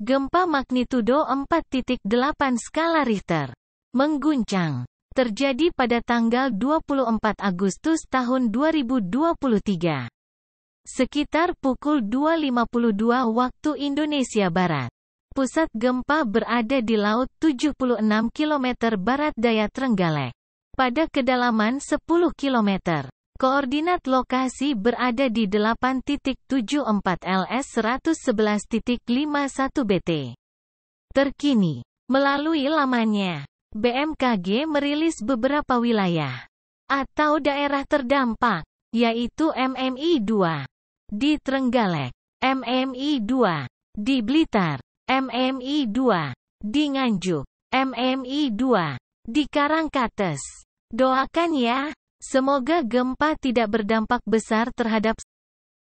Gempa magnitudo 4.8 skala Richter mengguncang terjadi pada tanggal 24 Agustus tahun 2023 sekitar pukul 2.52 waktu Indonesia Barat. Pusat gempa berada di laut 76 km barat daya Trenggalek pada kedalaman 10 km. Koordinat lokasi berada di 8.74 LS 111.51 BT. Terkini, melalui lamannya, BMKG merilis beberapa wilayah atau daerah terdampak, yaitu MMI 2 di Trenggalek, MMI 2 di Blitar, MMI 2 di Nganjuk, MMI 2 di Karangkates. Doakan ya. Semoga gempa tidak berdampak besar terhadap